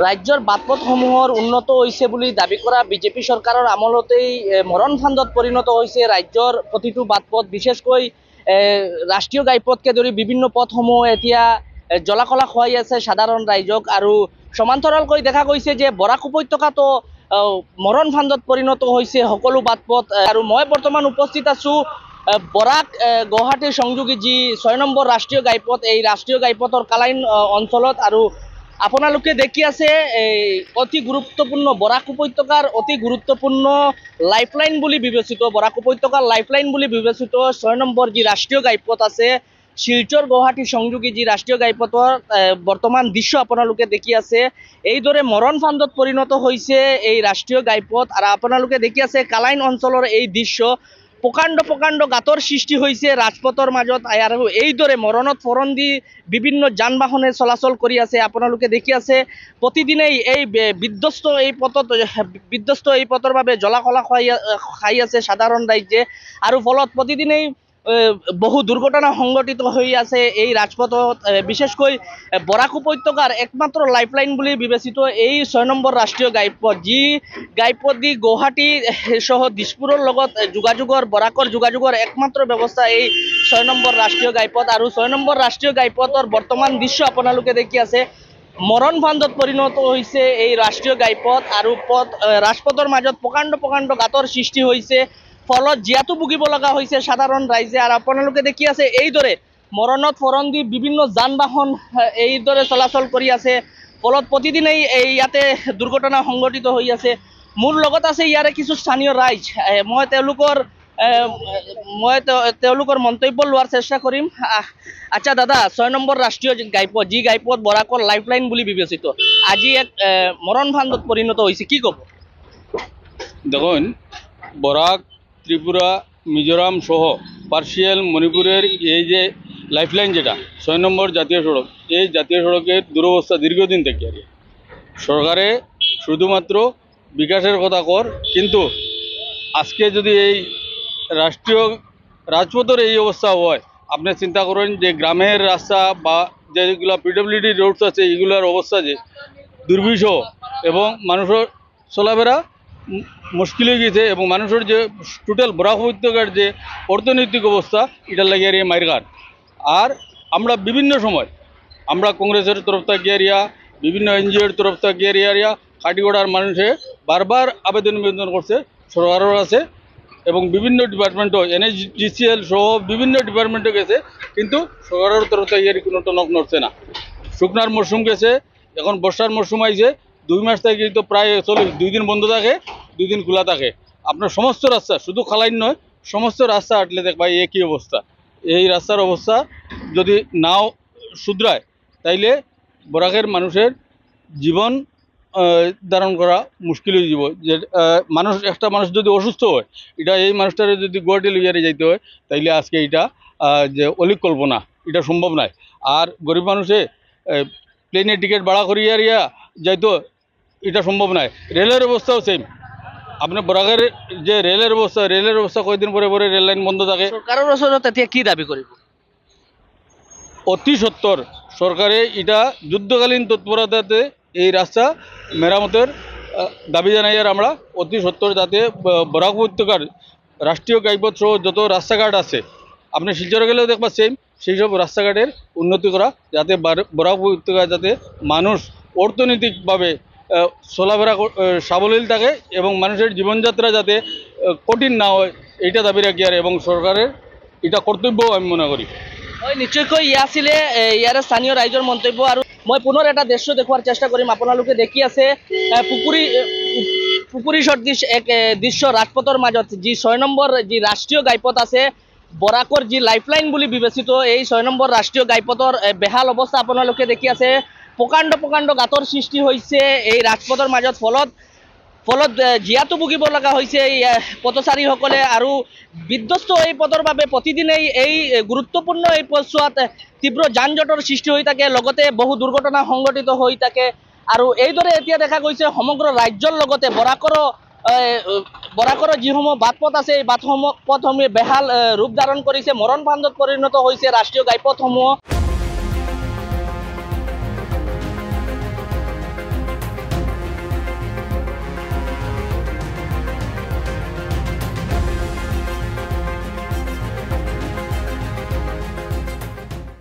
ৰাজ্যৰ বাটপথসমূহৰ উন্নত হৈছে বুলি দাবি কৰা বিজেপি চৰকাৰৰ আমলতেই মৰণ ফাণ্ডত পৰিণত হৈছে ৰাজ্যৰ প্ৰতিটো বাটপথ বিশেষকৈ ৰাষ্ট্ৰীয় গাইপথকে ধৰি বিভিন্ন পথসমূহ এতিয়া জলাকলা খুৱাই আছে সাধাৰণ ৰাইজক আৰু সমান্তৰালকৈ দেখা গৈছে যে বৰাক উপত্যকাটো মৰণ ফাণ্ডত পৰিণত হৈছে সকলো বাটপথ আৰু মই বৰ্তমান উপস্থিত আছোঁ বৰাক গুৱাহাটীৰ সংযোগী যি ছয় নম্বৰ ৰাষ্ট্ৰীয় গাইপথ এই ৰাষ্ট্ৰীয় ঘাইপথৰ কালাইন অঞ্চলত আৰু আপোনালোকে দেখি আছে এই অতি গুরুত্বপূর্ণ বরাক উপত্যকার অতি গুরুত্বপূর্ণ লাইফলাইন বুলি বিবেচিত বরাক উপত্যকার লাইফলাইন বুলি বিবেচিত ছয় নম্বর যে রাষ্ট্রীয় ঘাইপথ আছে শিলচর গুৱাহাটী সংযোগী যি ৰাষ্ট্ৰীয় ঘাইপথৰ বৰ্তমান দৃশ্য আপোনালোকে দেখি আছে এইদৰে মৰণ ফান্দত পৰিণত হৈছে এই ৰাষ্ট্ৰীয় ঘাইপথ আৰু আপোনালোকে দেখি আছে কালাইন অঞ্চলৰ এই দৃশ্য প্ৰকাণ্ড প্ৰকাণ্ড গাঁতৰ সৃষ্টি হৈছে ৰাজপথৰ মাজত আৰু এইদৰে মৰণত ফৰণ দি বিভিন্ন যান বাহনে চলাচল কৰি আছে আপোনালোকে দেখি আছে প্ৰতিদিনেই এই বিধ্বস্ত এই পথত বিধ্বস্ত এই পথৰ বাবে জলাকলা খুৱাই খাই আছে সাধাৰণ ৰাইজে আৰু ফলত প্ৰতিদিনেই বহু দুর্ঘটনা সংঘটিত হয়ে আছে এই রাজপথত বিশেষ করে বরাক উপত্যকার একমাত্র লাইফলাইন বুলি বিবেচিত এই ছয় নম্বর রাষ্ট্রীয় গাইপথ যি গাইপথ দি গুৱাহাটী সহ দিছপুরের যোগাযোগের বরাকর যোগাযোগের একমাত্র ব্যবস্থা এই ছয় নম্বর রাষ্ট্রীয় গাইপথ আর ছয় নম্বর রাষ্ট্রীয় গাইপথর বর্তমান দৃশ্য আপোনালোকে দেখি আছে মরণ ফান্দত পরিণত হয়েছে এই রাষ্ট্রীয় গাইপথ আর পথ রাজপথর মাজত প্রকাণ্ড প্রকাণ্ড গাঁতর সৃষ্টি হয়েছে ফলত জীয়াতো ভুগিব লগা হৈছে সাধাৰণ ৰাইজে আৰু আপোনালোকে দেখি আছে এইদৰে মৰণত ফৰণ দি বিভিন্ন যান বাহন এইদৰে চলাচল কৰি আছে ফলত প্ৰতিদিনেই এই ইয়াতে দুৰ্ঘটনা সংঘটিত হৈ আছে মোৰ লগত আছে ইয়াৰে কিছু স্থানীয় ৰাইজ মই তেওঁলোকৰ মই তেওঁলোকৰ মন্তব্য লোৱাৰ চেষ্টা কৰিম আচ্ছা দাদা ছয় নম্বৰ ৰাষ্ট্ৰীয় ঘাইপথ যি গাইপথ বৰাকৰ লাইফলাইন বুলি বিবেচিত আজি এক মৰণ ফাণ্ডত পৰিণত হৈছে কি ক'ব দেখোন বৰাক ত্রিপুরা মিজোরাম সহ পার্সিয়াল মণিপুরের এই যে লাইফলাইন যেটা ছয় নম্বর জাতীয় সড়ক এই জাতীয় সড়কের দুরবস্থা দীর্ঘদিন থেকে আর সরকারে শুধুমাত্র বিকাশের কথা কর কিন্তু আজকে যদি এই রাষ্ট্রীয় রাজপথের এই অবস্থা হয় আপনি চিন্তা করেন যে গ্রামের রাস্তা বা যেগুলো পিডব্লিউডি রোডস আছে এগুলোর অবস্থা যে দুর্বিষহ এবং মানুষের চলাফেরা মুশকিল হয়ে গেছে এবং মানুষের যে টোটাল বরাক যে অর্থনৈতিক অবস্থা এটা লাগিয়ে রে মাইরঘাট আর আমরা বিভিন্ন সময় আমরা কংগ্রেসের তরফ থেকে এরিয়া বিভিন্ন এনজিওর তরফ থেকে এরিয়া কাটিগড়ার মানুষে বারবার আবেদন নিবেদন করছে সরকারও আছে এবং বিভিন্ন ডিপার্টমেন্টও এনএসডিসিএল সহ বিভিন্ন ডিপার্টমেন্টে গেছে কিন্তু সরকারের তরফ থেকে এর কোনো টনক নড়ছে না শুকনার মরশুম গেছে এখন বর্ষার মরশুম আইছে দুই মাস থেকে তো প্রায় চলে দুই দিন বন্ধ থাকে দুই দিন খোলা থাকে আপনার সমস্ত রাস্তা শুধু খালাইন নয় সমস্ত রাস্তা আটলে দেখ ভাই একই অবস্থা এই রাস্তার অবস্থা যদি নাও শুধরায় তাইলে বরাকের মানুষের জীবন ধারণ করা মুশকিল হয়ে যাব যে মানুষ একটা মানুষ যদি অসুস্থ হয় এটা এই মানুষটারে যদি গুয়াহাটি লইয়ারে যাইতে হয় তাইলে আজকে এটা যে অলিক কল্পনা এটা সম্ভব নয় আর গরিব মানুষে প্লেনের টিকিট ভাড়া করি আর ইয়া যাইতো এটা সম্ভব নয় রেলের অবস্থাও সেম আপনার বরাগের যে রেলের অবস্থা রেলের অবস্থা কয়েকদিন পরে পরে রেল লাইন বন্ধ থাকে কি দাবি করি অতি সত্তর সরকারে এটা যুদ্ধকালীন তৎপরতাতে এই রাস্তা মেরামতের দাবি জানাই আর আমরা অতি সত্তর যাতে বরাক উপত্যকার রাষ্ট্রীয় গাইপথ সহ যত রাস্তাঘাট আছে আপনি শিলচরে গেলেও দেখবা সেম সেই সব রাস্তাঘাটের উন্নতি করা যাতে বরাক উপত্যকায় যাতে মানুষ অর্থনৈতিকভাবে চলাফেরা সাবলীল থাকে এবং মানুষের জীবনযাত্রা যাতে কঠিন না হয় এইটা দাবি রাখি আর এবং সরকারের এটা কর্তব্য আমি মনে করি হয় নিশ্চয়কৈ ইয়ে আসলে ইয়ার স্থানীয় রাইজর মন্তব্য আর মই পুনের একটা দৃশ্য দেখার চেষ্টা করি আপোনালোকে দেখি আছে পুকুরি পুকুরি সদৃশ এক দৃশ্য রাজপথর মাজত যি ছয় নম্বর যি রাষ্ট্রীয় ঘাইপথ আছে বরাকর যি লাইফলাইন বুলি বিবেচিত এই ছয় নম্বৰ ৰাষ্ট্ৰীয় ঘাইপথৰ বেহাল অৱস্থা আপোনালোকে দেখি আছে প্ৰকাণ্ড প্ৰকাণ্ড গাঁতৰ সৃষ্টি হৈছে এই ৰাজপথৰ মাজত ফলত ফলত জীয়াতো ভুগিব লগা হৈছে এই পথচাৰীসকলে আৰু বিধ্বস্ত এই পথৰ বাবে প্ৰতিদিনেই এই গুৰুত্বপূৰ্ণ এই পথছোৱাত তীব্ৰ যান জঁটৰ সৃষ্টি হৈ থাকে লগতে বহু দুৰ্ঘটনা সংঘটিত হৈ থাকে আৰু এইদৰে এতিয়া দেখা গৈছে সমগ্ৰ ৰাজ্যৰ লগতে বৰাকৰো বৰাকৰৰ যিসমূহ বাট পথ আছে এই বাটসমূহ পথসমূহে বেহাল ৰূপ ধাৰণ কৰিছে মৰণভাণ্ডত পৰিণত হৈছে ৰাষ্ট্ৰীয় ঘাইপথসমূহ